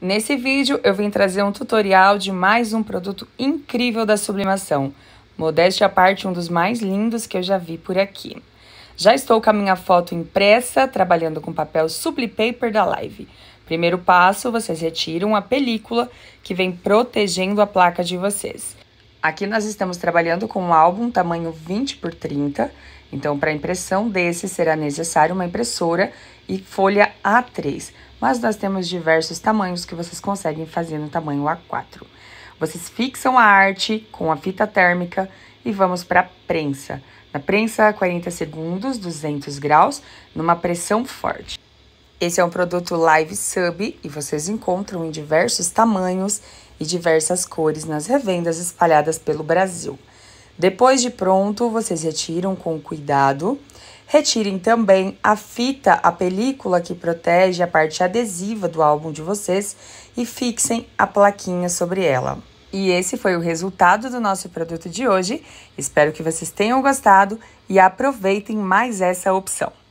Nesse vídeo eu vim trazer um tutorial de mais um produto incrível da sublimação, modéstia à parte um dos mais lindos que eu já vi por aqui. Já estou com a minha foto impressa, trabalhando com papel Supli Paper da Live. Primeiro passo, vocês retiram a película que vem protegendo a placa de vocês. Aqui nós estamos trabalhando com um álbum tamanho 20 por 30, então para impressão desse será necessário uma impressora e folha A3, mas nós temos diversos tamanhos que vocês conseguem fazer no tamanho A4. Vocês fixam a arte com a fita térmica e vamos para a prensa. Na prensa, 40 segundos, 200 graus, numa pressão forte. Esse é um produto Live Sub e vocês encontram em diversos tamanhos e diversas cores nas revendas espalhadas pelo Brasil. Depois de pronto, vocês retiram com cuidado. Retirem também a fita, a película que protege a parte adesiva do álbum de vocês e fixem a plaquinha sobre ela. E esse foi o resultado do nosso produto de hoje. Espero que vocês tenham gostado e aproveitem mais essa opção.